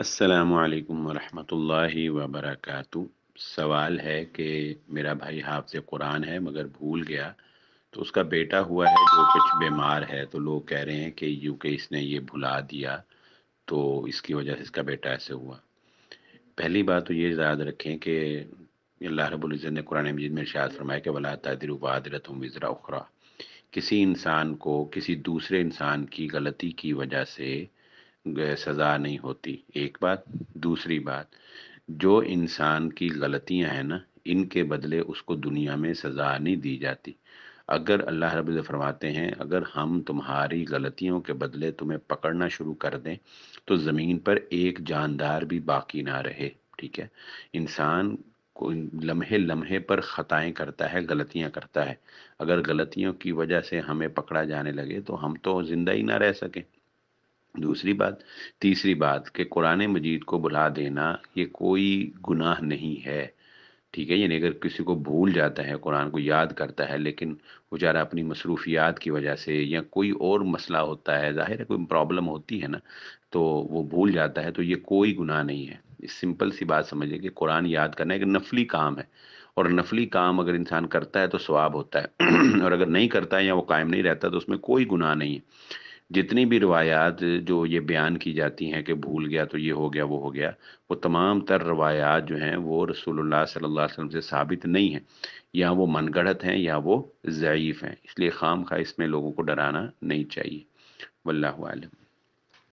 अस्सलाम वरहमतुल्लाहि वबरकatuh सवाल है कि मेरा भाई हाफ़ कुरान है मगर भूल गया तो उसका बेटा हुआ है जो कुछ बीमार है तो लोग कह रहे हैं कि यू के इसने ये भुला दिया तो इसकी वजह से इसका बेटा ऐसे हुआ पहली बात तो ये याद रखें कि अल्लाह रबुल्ज़त ने कुरान मजीद में इर्शाद फरमाया कि वला तदिर वादरत वज़रा उखरा किसी इंसान को किसी दूसरे इंसान की गलती की वजह से सज़ा नहीं होती एक बात दूसरी बात जो इंसान की गलतियां हैं ना इनके बदले उसको दुनिया में सज़ा नहीं दी जाती अगर अल्लाह रब फरमाते हैं अगर हम तुम्हारी गलतियों के बदले तुम्हें पकड़ना शुरू कर दें तो ज़मीन पर एक जानदार भी बाकी ना रहे ठीक है इंसान को लम्हे लम्हे पर ख़ताएं करता है गलतियाँ करता है अगर गलतियों की वजह से हमें पकड़ा जाने लगे तो हम तो ज़िंदा ही ना रह सकें दूसरी बात तीसरी बात कि कुरान मजीद को बुला देना ये कोई गुनाह नहीं है ठीक है यानी अगर किसी को भूल जाता है कुरान को याद करता है लेकिन बेचारा अपनी मसरूफियात की वजह से या कोई और मसला होता है ज़ाहिर है कोई प्रॉब्लम होती है ना तो वो भूल जाता है तो ये कोई गुनाह नहीं है इस सिंपल सी बात समझिए कि कुरान याद करना एक नफली काम है और नफली काम अगर इंसान करता है तो स्वाब होता है और अगर नहीं करता है या वो कायम नहीं रहता तो उसमें कोई गुनाह नहीं है जितनी भी रवायात जो ये बयान की जाती हैं कि भूल गया तो ये हो गया वो हो गया वो तमाम तर रवायात जो हैं वो रसूलुल्लाह सल्लल्लाहु अलैहि वसल्लम से साबित नहीं हैं या वो गढ़त हैं या वो ज़यीफ़ हैं इसलिए खाम खा इसमें लोगों को डराना नहीं चाहिए वल्लम